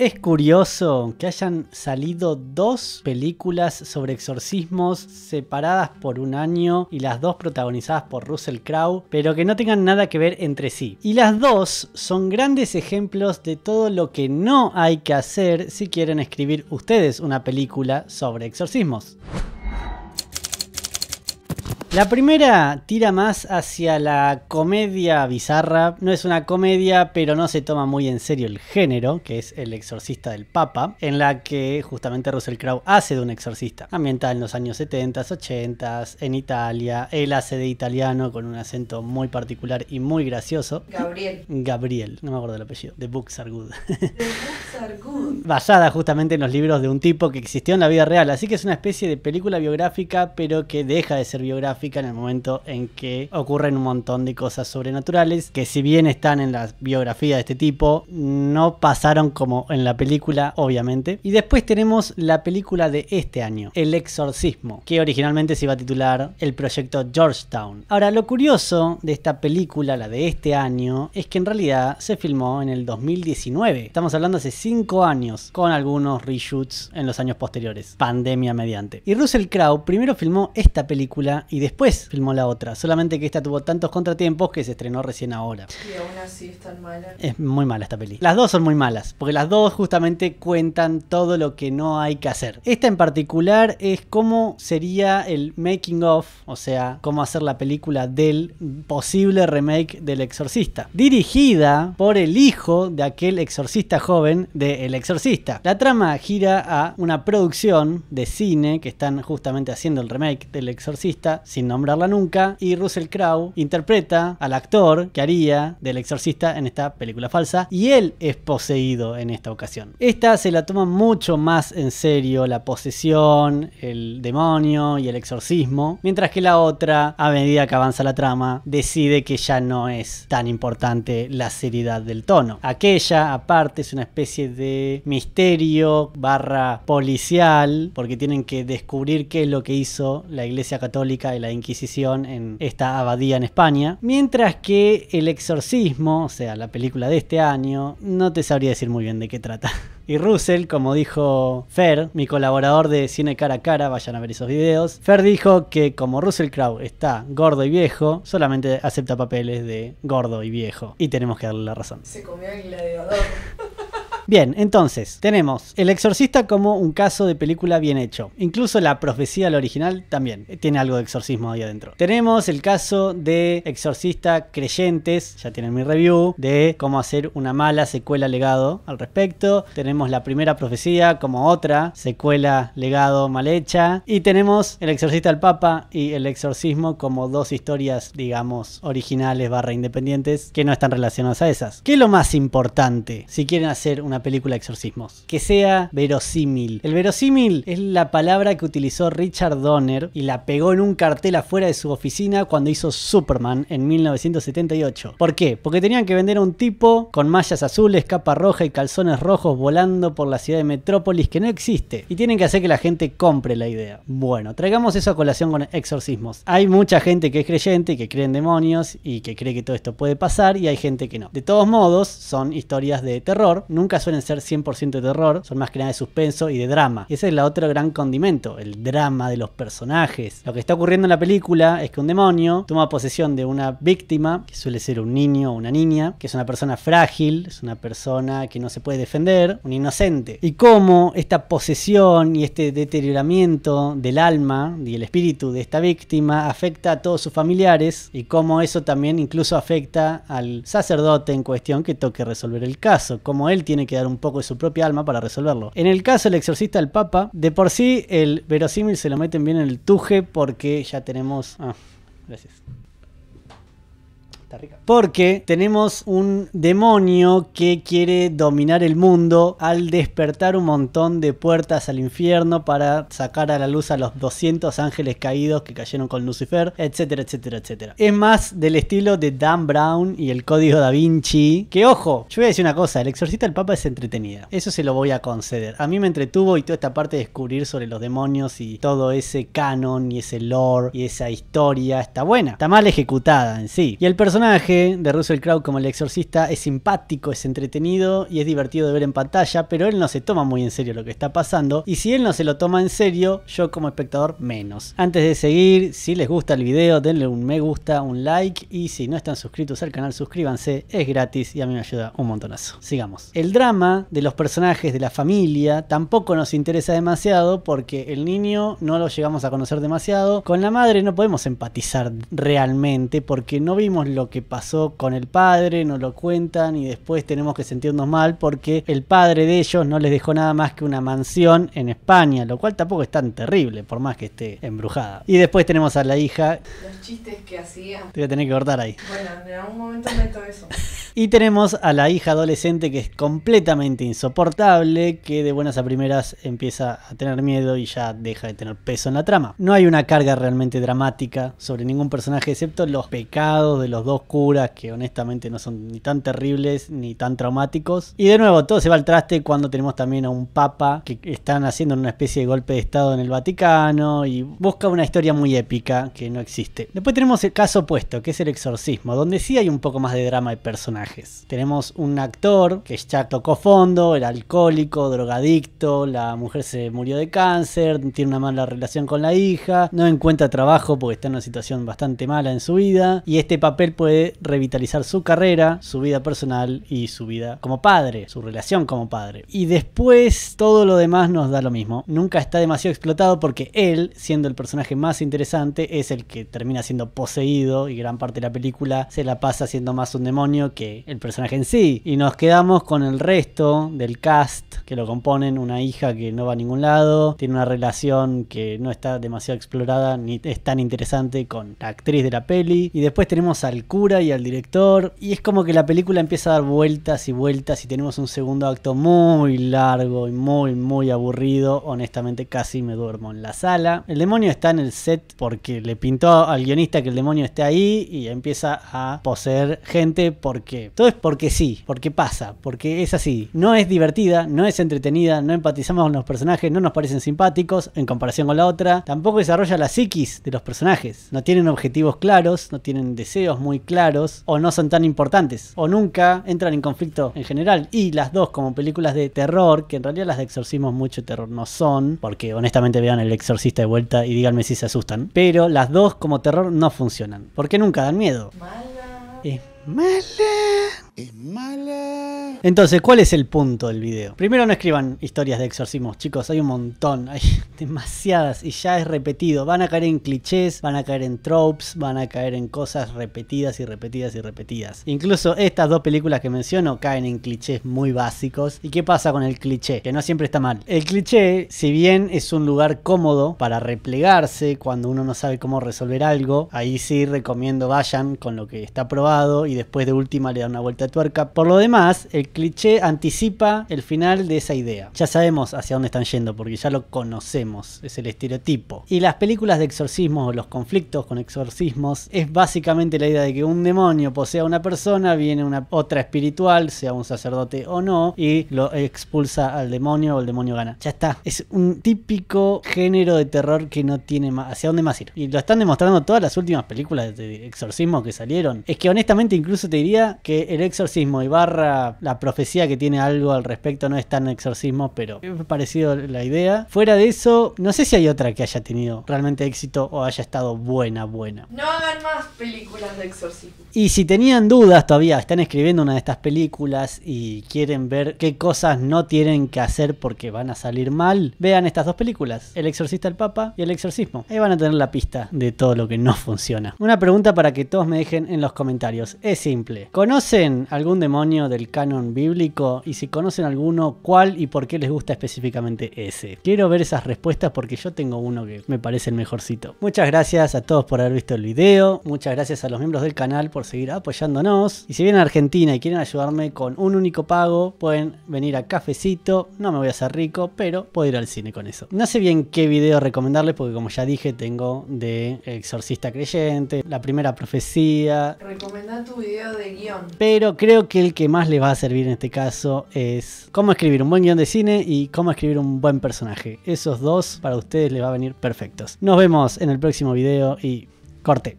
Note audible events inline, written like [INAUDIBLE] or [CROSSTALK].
Es curioso que hayan salido dos películas sobre exorcismos separadas por un año y las dos protagonizadas por Russell Crowe, pero que no tengan nada que ver entre sí. Y las dos son grandes ejemplos de todo lo que no hay que hacer si quieren escribir ustedes una película sobre exorcismos. La primera tira más hacia la comedia bizarra. No es una comedia, pero no se toma muy en serio el género, que es El exorcista del Papa, en la que justamente Russell Crowe hace de un exorcista. Ambientada en los años 70, 80, en Italia. Él hace de italiano con un acento muy particular y muy gracioso. Gabriel. Gabriel, no me acuerdo el apellido. The Books Are Good. Basada justamente en los libros de un tipo que existió en la vida real. Así que es una especie de película biográfica, pero que deja de ser biográfica en el momento en que ocurren un montón de cosas sobrenaturales que si bien están en la biografía de este tipo, no pasaron como en la película, obviamente. Y después tenemos la película de este año, El Exorcismo, que originalmente se iba a titular El Proyecto Georgetown. Ahora, lo curioso de esta película, la de este año, es que en realidad se filmó en el 2019. Estamos hablando hace años, con algunos reshoots en los años posteriores, pandemia mediante. Y Russell Crowe primero filmó esta película y después filmó la otra, solamente que esta tuvo tantos contratiempos que se estrenó recién ahora. Y aún así es tan Es muy mala esta película. Las dos son muy malas, porque las dos justamente cuentan todo lo que no hay que hacer. Esta en particular es cómo sería el making of, o sea, cómo hacer la película del posible remake del exorcista. Dirigida por el hijo de aquel exorcista joven, de El Exorcista. La trama gira a una producción de cine que están justamente haciendo el remake del Exorcista, sin nombrarla nunca, y Russell Crowe interpreta al actor que haría del Exorcista en esta película falsa, y él es poseído en esta ocasión. Esta se la toma mucho más en serio, la posesión, el demonio y el exorcismo, mientras que la otra, a medida que avanza la trama, decide que ya no es tan importante la seriedad del tono. Aquella, aparte, es una especie de misterio barra policial, porque tienen que descubrir qué es lo que hizo la Iglesia Católica y la Inquisición en esta abadía en España. Mientras que El Exorcismo, o sea, la película de este año, no te sabría decir muy bien de qué trata. [LAUGHS] Y Russell, como dijo Fer, mi colaborador de Cine Cara a Cara, vayan a ver esos videos, Fer dijo que como Russell Crowe está gordo y viejo, solamente acepta papeles de gordo y viejo. Y tenemos que darle la razón. Se comió el gladiador. Bien, entonces, tenemos El Exorcista como un caso de película bien hecho. Incluso la profecía, la original, también tiene algo de exorcismo ahí adentro. Tenemos el caso de Exorcista Creyentes, ya tienen mi review, de cómo hacer una mala secuela legado al respecto. Tenemos la primera profecía como otra secuela legado mal hecha. Y tenemos El Exorcista al Papa y El Exorcismo como dos historias, digamos, originales barra independientes que no están relacionadas a esas. ¿Qué es lo más importante si quieren hacer una película Exorcismos. Que sea verosímil. El verosímil es la palabra que utilizó Richard Donner y la pegó en un cartel afuera de su oficina cuando hizo Superman en 1978. ¿Por qué? Porque tenían que vender a un tipo con mallas azules, capa roja y calzones rojos volando por la ciudad de Metrópolis que no existe. Y tienen que hacer que la gente compre la idea. Bueno, traigamos eso a colación con exorcismos. Hay mucha gente que es creyente, que cree en demonios y que cree que todo esto puede pasar y hay gente que no. De todos modos, son historias de terror. Nunca suelen ser 100% de terror, son más que nada de suspenso y de drama. Y ese es el otro gran condimento, el drama de los personajes. Lo que está ocurriendo en la película es que un demonio toma posesión de una víctima, que suele ser un niño o una niña, que es una persona frágil, es una persona que no se puede defender, un inocente. Y cómo esta posesión y este deterioramiento del alma y el espíritu de esta víctima afecta a todos sus familiares y cómo eso también incluso afecta al sacerdote en cuestión que toque resolver el caso, cómo él tiene que que dar un poco de su propia alma para resolverlo. En el caso del exorcista del Papa, de por sí el verosímil se lo meten bien en el tuje porque ya tenemos... Ah, gracias. Porque tenemos un demonio que quiere dominar el mundo al despertar un montón de puertas al infierno para sacar a la luz a los 200 ángeles caídos que cayeron con Lucifer, etcétera, etcétera, etcétera. Es más del estilo de Dan Brown y el código da Vinci. Que ojo, yo voy a decir una cosa, el exorcista del Papa es entretenida. Eso se lo voy a conceder. A mí me entretuvo y toda esta parte de descubrir sobre los demonios y todo ese canon y ese lore y esa historia está buena. Está mal ejecutada en sí. Y el personaje personaje de Russell Crowe como el exorcista es simpático, es entretenido y es divertido de ver en pantalla, pero él no se toma muy en serio lo que está pasando y si él no se lo toma en serio, yo como espectador menos. Antes de seguir, si les gusta el video, denle un me gusta, un like y si no están suscritos al canal, suscríbanse, es gratis y a mí me ayuda un montonazo. Sigamos. El drama de los personajes de la familia tampoco nos interesa demasiado porque el niño no lo llegamos a conocer demasiado, con la madre no podemos empatizar realmente porque no vimos lo que pasó con el padre, no lo cuentan y después tenemos que sentirnos mal porque el padre de ellos no les dejó nada más que una mansión en España, lo cual tampoco es tan terrible, por más que esté embrujada. Y después tenemos a la hija. Los chistes que hacía. Te voy a tener que cortar ahí. Bueno, en algún momento meto eso. [LAUGHS] Y tenemos a la hija adolescente que es completamente insoportable, que de buenas a primeras empieza a tener miedo y ya deja de tener peso en la trama. No hay una carga realmente dramática sobre ningún personaje excepto los pecados de los dos oscuras que honestamente no son ni tan terribles ni tan traumáticos. Y de nuevo, todo se va al traste cuando tenemos también a un papa que están haciendo una especie de golpe de estado en el Vaticano y busca una historia muy épica que no existe. Después tenemos el caso opuesto, que es el exorcismo, donde sí hay un poco más de drama de personajes. Tenemos un actor que ya tocó fondo, era alcohólico, drogadicto, la mujer se murió de cáncer, tiene una mala relación con la hija, no encuentra trabajo porque está en una situación bastante mala en su vida y este papel puede revitalizar su carrera, su vida personal y su vida como padre, su relación como padre. Y después todo lo demás nos da lo mismo. Nunca está demasiado explotado porque él, siendo el personaje más interesante, es el que termina siendo poseído y gran parte de la película se la pasa siendo más un demonio que el personaje en sí. Y nos quedamos con el resto del cast que lo componen, una hija que no va a ningún lado, tiene una relación que no está demasiado explorada ni es tan interesante con la actriz de la peli. Y después tenemos al y al director. Y es como que la película empieza a dar vueltas y vueltas y tenemos un segundo acto muy largo y muy, muy aburrido. Honestamente casi me duermo en la sala. El demonio está en el set porque le pintó al guionista que el demonio esté ahí y empieza a poseer gente porque... Todo es porque sí, porque pasa, porque es así. No es divertida, no es entretenida, no empatizamos con los personajes, no nos parecen simpáticos en comparación con la otra. Tampoco desarrolla la psiquis de los personajes. No tienen objetivos claros, no tienen deseos muy claros o no son tan importantes o nunca entran en conflicto en general. Y las dos como películas de terror, que en realidad las de exorcismo mucho terror no son, porque honestamente vean el exorcista de vuelta y díganme si se asustan, pero las dos como terror no funcionan, porque nunca dan miedo. Mala. Es mala. Es mala. Entonces, ¿cuál es el punto del video? Primero no escriban historias de exorcismos, chicos, hay un montón, hay [LAUGHS] demasiadas y ya es repetido. Van a caer en clichés, van a caer en tropes, van a caer en cosas repetidas y repetidas y repetidas. Incluso estas dos películas que menciono caen en clichés muy básicos. ¿Y qué pasa con el cliché? Que no siempre está mal. El cliché, si bien es un lugar cómodo para replegarse cuando uno no sabe cómo resolver algo, ahí sí recomiendo vayan con lo que está probado y después de última le dan una vuelta tuerca. Por lo demás, el cliché anticipa el final de esa idea. Ya sabemos hacia dónde están yendo porque ya lo conocemos, es el estereotipo. Y las películas de exorcismos o los conflictos con exorcismos es básicamente la idea de que un demonio posea a una persona, viene una otra espiritual, sea un sacerdote o no, y lo expulsa al demonio o el demonio gana. Ya está. Es un típico género de terror que no tiene más hacia dónde más ir. Y lo están demostrando todas las últimas películas de exorcismo que salieron. Es que honestamente incluso te diría que el exorcismo y barra la profecía que tiene algo al respecto, no es tan exorcismo, pero me parecido la idea. Fuera de eso, no sé si hay otra que haya tenido realmente éxito o haya estado buena, buena. No hagan más películas de exorcismo. Y si tenían dudas todavía, están escribiendo una de estas películas y quieren ver qué cosas no tienen que hacer porque van a salir mal, vean estas dos películas, El exorcista del Papa y El exorcismo. Ahí van a tener la pista de todo lo que no funciona. Una pregunta para que todos me dejen en los comentarios. Es simple. ¿Conocen algún demonio del canon bíblico y si conocen alguno, cuál y por qué les gusta específicamente ese. Quiero ver esas respuestas porque yo tengo uno que me parece el mejorcito. Muchas gracias a todos por haber visto el video, muchas gracias a los miembros del canal por seguir apoyándonos y si vienen a Argentina y quieren ayudarme con un único pago, pueden venir a Cafecito, no me voy a hacer rico, pero puedo ir al cine con eso. No sé bien qué video recomendarles porque como ya dije tengo de Exorcista Creyente, La Primera Profecía. Recomendá tu video de guión. Pero creo que el que más le va a servir en este caso es cómo escribir un buen guión de cine y cómo escribir un buen personaje. Esos dos para ustedes les va a venir perfectos. Nos vemos en el próximo video y corte.